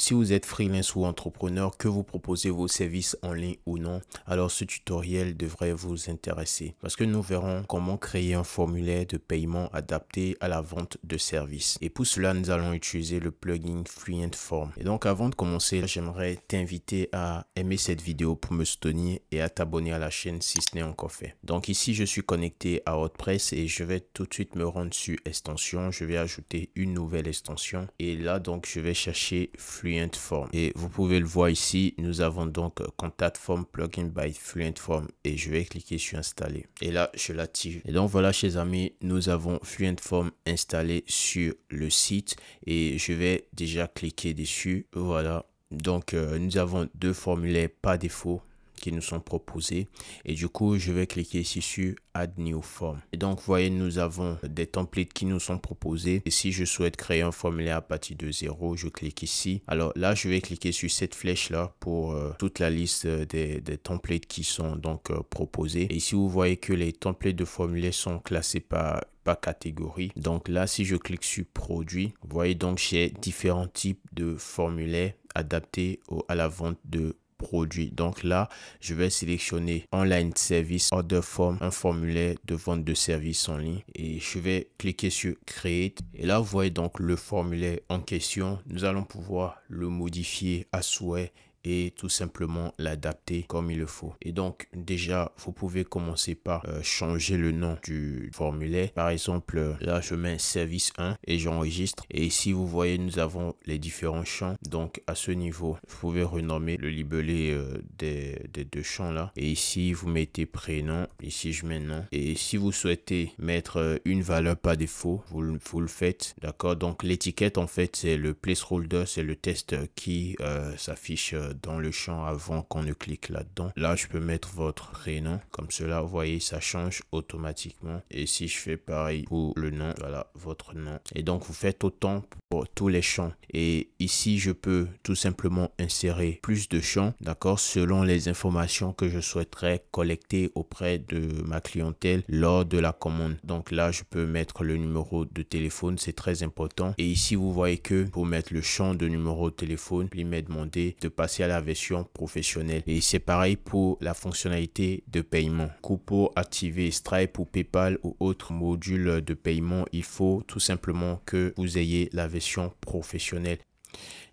Si vous êtes freelance ou entrepreneur, que vous proposez vos services en ligne ou non, alors ce tutoriel devrait vous intéresser parce que nous verrons comment créer un formulaire de paiement adapté à la vente de services. Et pour cela, nous allons utiliser le plugin Fluent Form. Et donc avant de commencer, j'aimerais t'inviter à aimer cette vidéo pour me soutenir et à t'abonner à la chaîne si ce n'est encore fait. Donc ici, je suis connecté à WordPress et je vais tout de suite me rendre sur extension. Je vais ajouter une nouvelle extension et là donc je vais chercher Fluent Form. Et vous pouvez le voir ici, nous avons donc Contact Form Plugin by Fluent Form. Et je vais cliquer sur Installer. Et là, je l'active. Et donc voilà, chers amis, nous avons Fluent Form installé sur le site. Et je vais déjà cliquer dessus. Voilà. Donc, euh, nous avons deux formulaires par défaut qui nous sont proposés. Et du coup, je vais cliquer ici sur Add New Form. Et donc, vous voyez, nous avons des templates qui nous sont proposés. Et si je souhaite créer un formulaire à partir de zéro, je clique ici. Alors là, je vais cliquer sur cette flèche-là pour euh, toute la liste des, des, templates qui sont donc euh, proposés. Et ici, vous voyez que les templates de formulaire sont classés par catégorie. Donc là, si je clique sur produit, vous voyez donc j'ai différents types de formulaires adaptés à la vente de produit. Donc là, je vais sélectionner Online Service Order Form, un formulaire de vente de services en ligne et je vais cliquer sur Create. Et là, vous voyez donc le formulaire en question. Nous allons pouvoir le modifier à souhait et tout simplement l'adapter comme il le faut. Et donc déjà, vous pouvez commencer par euh, changer le nom du formulaire. Par exemple, euh, là, je mets service 1 et j'enregistre. Et ici, vous voyez, nous avons les différents champs. Donc à ce niveau, vous pouvez renommer le libellé euh, des, deux champs là. Et ici, vous mettez prénom. Ici, je mets nom. Et si vous souhaitez mettre une valeur par défaut, vous, vous le faites. D'accord Donc l'étiquette, en fait, c'est le placeholder, c'est le test qui s'affiche euh, dans le champ avant qu'on ne clique là-dedans. Là, je peux mettre votre prénom. Comme cela, vous voyez, ça change automatiquement. Et si je fais pareil pour le nom, voilà, votre nom. Et donc, vous faites autant pour tous les champs. Et ici, je peux tout simplement insérer plus de champs, d'accord, selon les informations que je souhaiterais collecter auprès de ma clientèle lors de la commande. Donc là, je peux mettre le numéro de téléphone, c'est très important. Et ici, vous voyez que pour mettre le champ de numéro de téléphone, il m'est demandé de passer la version professionnelle. Et c'est pareil pour la fonctionnalité de paiement. pour activer Stripe ou PayPal ou autre module de paiement, il faut tout simplement que vous ayez la version professionnelle.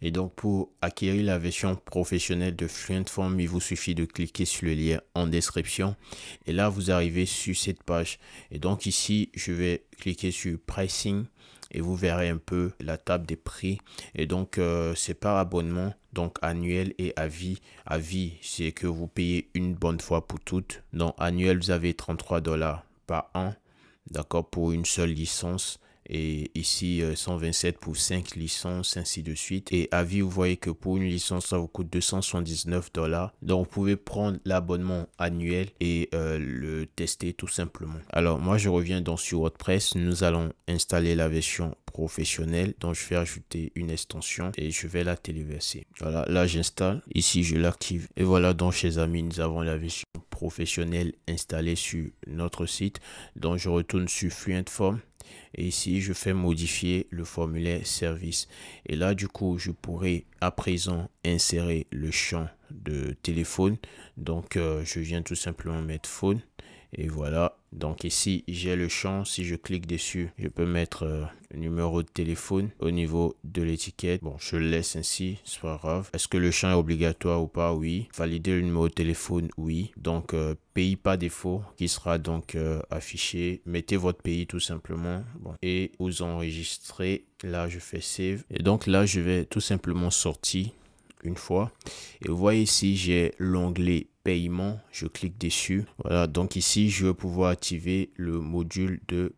Et donc pour acquérir la version professionnelle de Form, il vous suffit de cliquer sur le lien en description et là vous arrivez sur cette page. Et donc ici, je vais cliquer sur pricing et vous verrez un peu la table des prix. Et donc, euh, c'est par abonnement, donc annuel et à vie. À vie, c'est que vous payez une bonne fois pour toutes. non annuel, vous avez 33 dollars par an, d'accord, pour une seule licence et ici 127 euh, pour 5 licences, ainsi de suite. Et à vie, vous voyez que pour une licence, ça vous coûte 279 dollars. Donc, vous pouvez prendre l'abonnement annuel et euh, le tester tout simplement. Alors, moi, je reviens donc sur WordPress. Nous allons installer la version professionnelle donc je vais ajouter une extension et je vais la téléverser. Voilà, là j'installe. Ici, je l'active. Et voilà donc, chez amis, nous avons la version professionnel installé sur notre site. Donc je retourne sur Fluent Form et ici je fais modifier le formulaire service. Et là du coup je pourrais à présent insérer le champ de téléphone. Donc euh, je viens tout simplement mettre phone et voilà donc ici, j'ai le champ. Si je clique dessus, je peux mettre le euh, numéro de téléphone au niveau de l'étiquette. Bon, je le laisse ainsi, c'est pas grave. Est-ce que le champ est obligatoire ou pas Oui. Valider le numéro de téléphone Oui. Donc, euh, pays pas défaut qui sera donc euh, affiché. Mettez votre pays tout simplement. Et vous enregistrez. Là, je fais save. Et donc là, je vais tout simplement sortir une fois. Et vous voyez ici, j'ai l'onglet paiement. Je clique dessus. Voilà, donc ici, je vais pouvoir activer le module de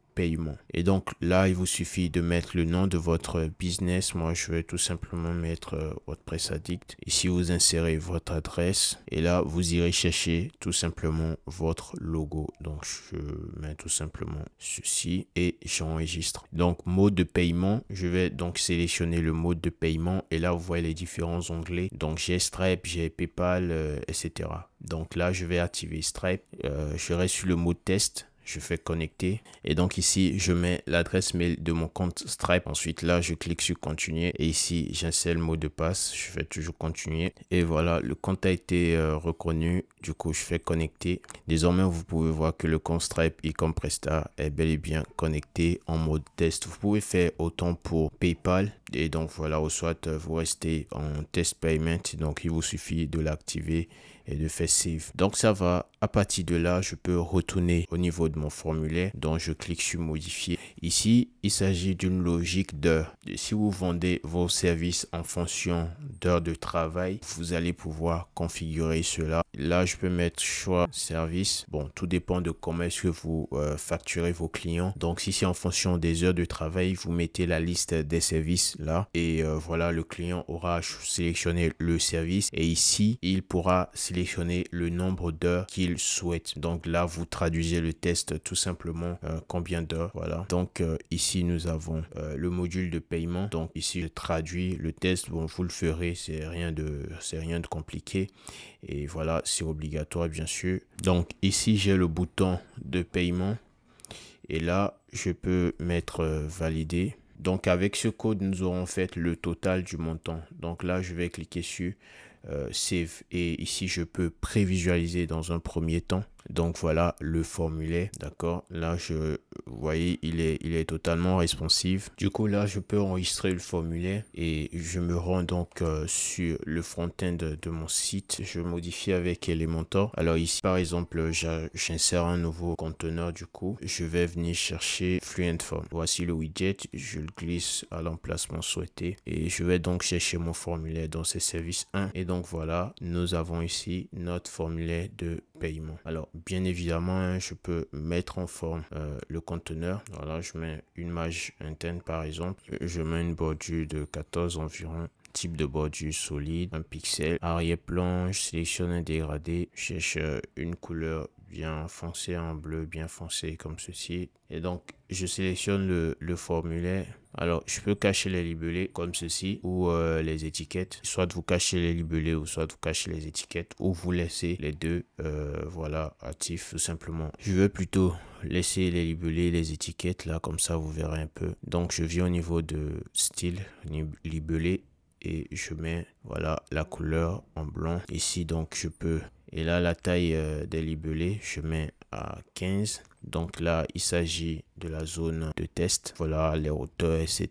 et donc là, il vous suffit de mettre le nom de votre business. Moi, je vais tout simplement mettre votre euh, presse Addict. Ici, vous insérez votre adresse et là, vous irez chercher tout simplement votre logo. Donc, je mets tout simplement ceci et j'enregistre. Donc, mode de paiement, je vais donc sélectionner le mode de paiement et là, vous voyez les différents onglets. Donc, j'ai Stripe, j'ai PayPal, euh, etc. Donc là, je vais activer Stripe. Euh, je reste sur le mode test je fais connecter et donc ici je mets l'adresse mail de mon compte Stripe ensuite là je clique sur continuer et ici j'insère le mot de passe je fais toujours continuer et voilà le compte a été euh, reconnu du coup je fais connecter désormais vous pouvez voir que le compte Stripe et comme Presta est bel et bien connecté en mode test vous pouvez faire autant pour PayPal et donc voilà au soit euh, vous restez en test payment donc il vous suffit de l'activer et de faire save donc ça va à partir de là, je peux retourner au niveau de mon formulaire dont je clique sur modifier. Ici, il s'agit d'une logique de Si vous vendez vos services en fonction d'heures de travail, vous allez pouvoir configurer cela. Là, je peux mettre choix service. Bon, tout dépend de comment est-ce que vous euh, facturez vos clients. Donc, si c'est en fonction des heures de travail, vous mettez la liste des services là. Et euh, voilà, le client aura sélectionné le service. Et ici, il pourra sélectionner le nombre d'heures qu'il souhaite. Donc là, vous traduisez le test tout simplement euh, combien d'heures. Voilà. Donc euh, ici, nous avons euh, le module de paiement. Donc ici, je traduis le test. Bon, vous le ferez, c'est rien de, c'est rien de compliqué. Et voilà, c'est obligatoire bien sûr. Donc ici, j'ai le bouton de paiement. Et là, je peux mettre valider. Donc avec ce code, nous aurons fait le total du montant. Donc là, je vais cliquer sur euh, save et ici je peux prévisualiser dans un premier temps donc voilà le formulaire d'accord là je vous voyez, il est, il est totalement responsive. Du coup, là, je peux enregistrer le formulaire et je me rends donc euh, sur le front-end de mon site. Je modifie avec Elementor. Alors ici, par exemple, j'insère un nouveau conteneur. Du coup, je vais venir chercher Fluent Form. Voici le widget. Je le glisse à l'emplacement souhaité et je vais donc chercher mon formulaire dans ces services 1. Et donc voilà, nous avons ici notre formulaire de paiement. Alors, bien évidemment, hein, je peux mettre en forme euh, le conteneur. Voilà, je mets une marge interne par exemple. Je mets une bordure de 14 environ type de bordure solide, un pixel, arrière-plan, je sélectionne un dégradé, je cherche euh, une couleur bien foncé, en bleu bien foncé comme ceci. Et donc, je sélectionne le, formulaire. Alors, je peux cacher les libellés comme ceci ou euh, les étiquettes. Soit vous cachez les libellés ou soit vous cachez les étiquettes ou vous laissez les deux, euh, voilà, actifs tout simplement. Je veux plutôt laisser les libellés, les étiquettes là, comme ça vous verrez un peu. Donc, je viens au niveau de style, libellé et je mets voilà la couleur en blanc ici donc je peux et là, la taille euh, des libellés, je mets à 15. Donc là, il s'agit de la zone de test. Voilà, les hauteurs, etc.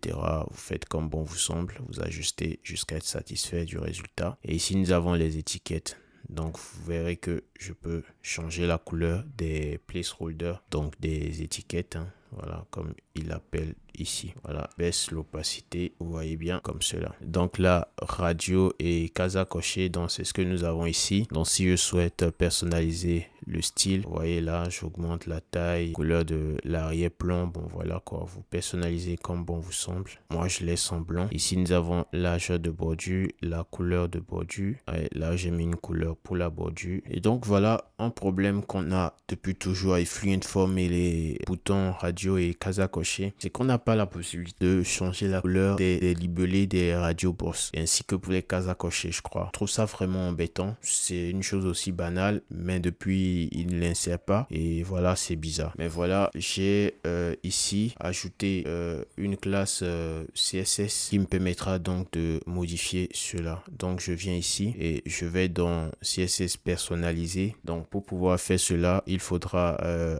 Vous faites comme bon vous semble. Vous ajustez jusqu'à être satisfait du résultat. Et ici, nous avons les étiquettes. Donc, vous verrez que je peux changer la couleur des placeholders, donc des étiquettes. Hein. Voilà, comme il l'appelle ici. Voilà, baisse l'opacité, vous voyez bien comme cela. Donc la radio et casa cochée, donc c'est ce que nous avons ici. Donc si je souhaite personnaliser le style, vous voyez là, j'augmente la taille, couleur de l'arrière-plan, bon voilà quoi, vous personnalisez comme bon vous semble. Moi je laisse en blanc. Ici nous avons l'âge de bordure, la couleur de bordure. là j'ai mis une couleur pour la bordure. Et donc voilà un problème qu'on a depuis toujours avec Fluentform et les boutons radio et casa coché, c'est qu'on a la possibilité de changer la couleur des, libellés des radios boss, ainsi que pour les cases à cocher, je crois. Je trouve ça vraiment embêtant. C'est une chose aussi banale, mais depuis, il ne l'insère pas. Et voilà, c'est bizarre. Mais voilà, j'ai euh, ici ajouté euh, une classe euh, CSS qui me permettra donc de modifier cela. Donc, je viens ici et je vais dans CSS personnalisé. Donc, pour pouvoir faire cela, il faudra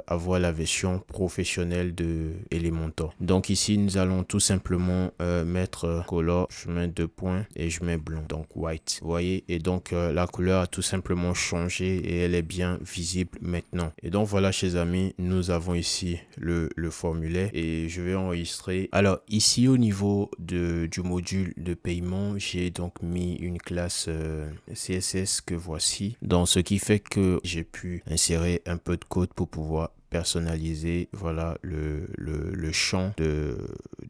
avoir la version professionnelle de Elementor. Donc, ici, ici, nous allons tout simplement euh, mettre euh, color, chemin de deux points et je mets blanc, donc white. Vous voyez Et donc, euh, la couleur a tout simplement changé et elle est bien visible maintenant. Et donc, voilà, chers amis, nous avons ici le, formulaire et je vais enregistrer. Alors, ici, au niveau du module de paiement, j'ai donc mis une classe CSS que voici. dans ce qui fait que j'ai pu insérer un peu de code pour pouvoir personnaliser voilà le, le, le champ de,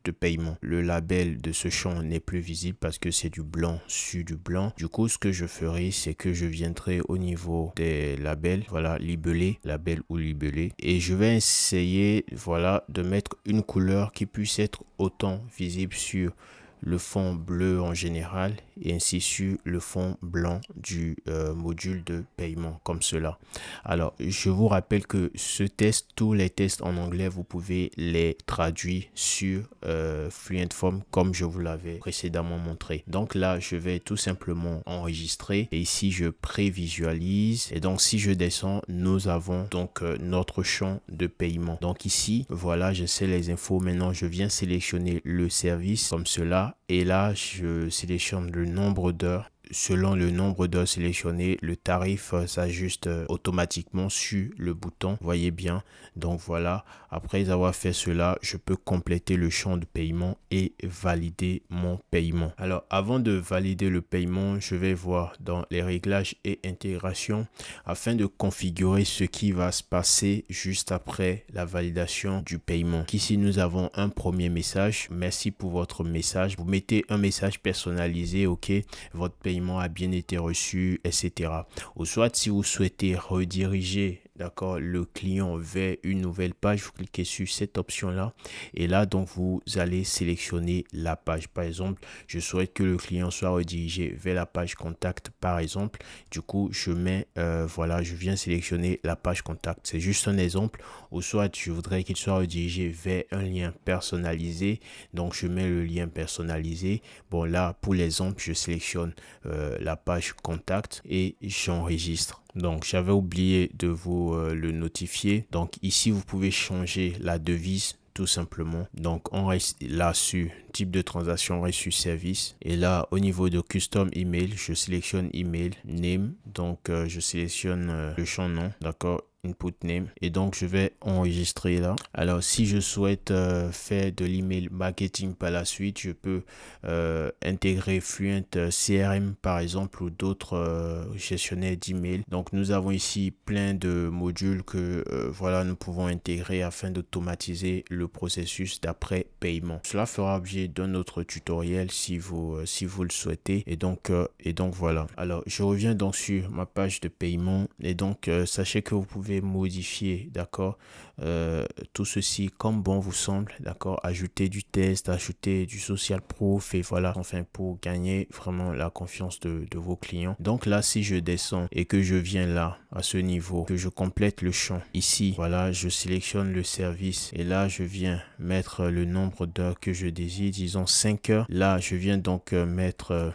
de, paiement. Le label de ce champ n'est plus visible parce que c'est du blanc sur du blanc. Du coup, ce que je ferai, c'est que je viendrai au niveau des labels, voilà, libellé, label ou libellé, et je vais essayer, voilà, de mettre une couleur qui puisse être autant visible sur le fond bleu en général et ainsi sur le fond blanc du euh, module de paiement comme cela. Alors, je vous rappelle que ce test, tous les tests en anglais, vous pouvez les traduire sur euh, FluentForm comme je vous l'avais précédemment montré. Donc là, je vais tout simplement enregistrer et ici, je prévisualise et donc si je descends, nous avons donc euh, notre champ de paiement. Donc ici, voilà, je sais les infos. Maintenant, je viens sélectionner le service comme cela et là, je sélectionne le nombre d'heures. Selon le nombre d'heures sélectionnées, le tarif euh, s'ajuste euh, automatiquement sur le bouton. Voyez bien. Donc voilà, après avoir fait cela, je peux compléter le champ de paiement et valider mon paiement. Alors avant de valider le paiement, je vais voir dans les réglages et intégrations afin de configurer ce qui va se passer juste après la validation du paiement. Ici nous avons un premier message. Merci pour votre message. Vous mettez un message personnalisé, ok, votre paiement a bien été reçu, etc. Ou soit si vous souhaitez rediriger D'accord, le client vers une nouvelle page, vous cliquez sur cette option-là et là, donc, vous allez sélectionner la page. Par exemple, je souhaite que le client soit redirigé vers la page contact, par exemple. Du coup, je mets, euh, voilà, je viens sélectionner la page contact. C'est juste un exemple. Ou soit, je voudrais qu'il soit redirigé vers un lien personnalisé. Donc, je mets le lien personnalisé. Bon, là, pour l'exemple, je sélectionne euh, la page contact et j'enregistre. Donc j'avais oublié de vous euh, le notifier. Donc ici, vous pouvez changer la devise tout simplement. Donc on reste là sur type de transaction, reçu sur service. Et là au niveau de custom email, je sélectionne email, name. Donc euh, je sélectionne euh, le champ nom, d'accord put name et donc je vais enregistrer là alors si je souhaite euh, faire de l'email marketing par la suite je peux euh, intégrer fluent euh, crm par exemple ou d'autres gestionnaires d'email donc nous avons ici plein de modules que voilà nous pouvons intégrer afin d'automatiser le processus d'après paiement cela fera objet d'un autre tutoriel si vous si vous le souhaitez et donc et donc voilà alors je reviens donc sur ma page de paiement et donc sachez que vous pouvez modifier, d'accord, euh, tout ceci comme bon vous semble, d'accord, ajouter du test, ajouter du social proof et voilà, enfin pour gagner vraiment la confiance de, vos clients. Donc là, si je descends et que je viens là, à ce niveau, que je complète le champ ici, voilà, je sélectionne le service et là, je viens mettre le nombre d'heures que je désire, disons 5 heures. Là, je viens donc euh, mettre euh,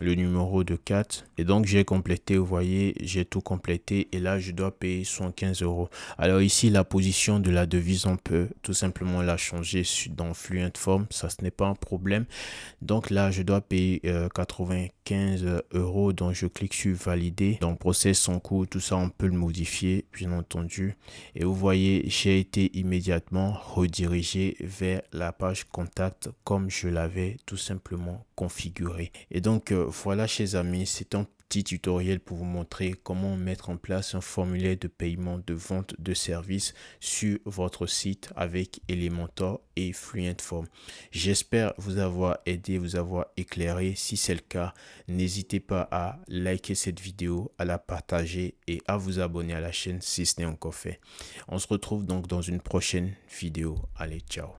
le numéro de 4 et donc j'ai complété vous voyez j'ai tout complété et là je dois payer 115 euros alors ici la position de la devise on peut tout simplement la changer dans fluent forme ça ce n'est pas un problème donc là je dois payer 95 euh, euros donc je clique sur valider donc process son coût tout ça on peut le modifier bien entendu et vous voyez j'ai été immédiatement redirigé vers la page contact comme je l'avais tout simplement configuré et donc voilà chers amis, c'est un petit tutoriel pour vous montrer comment mettre en place un formulaire de paiement de vente de services sur votre site avec Elementor et Fluentform. J'espère vous avoir aidé, vous avoir éclairé. Si c'est le cas, n'hésitez pas à liker cette vidéo, à la partager et à vous abonner à la chaîne si ce n'est encore fait. On se retrouve donc dans une prochaine vidéo. Allez, ciao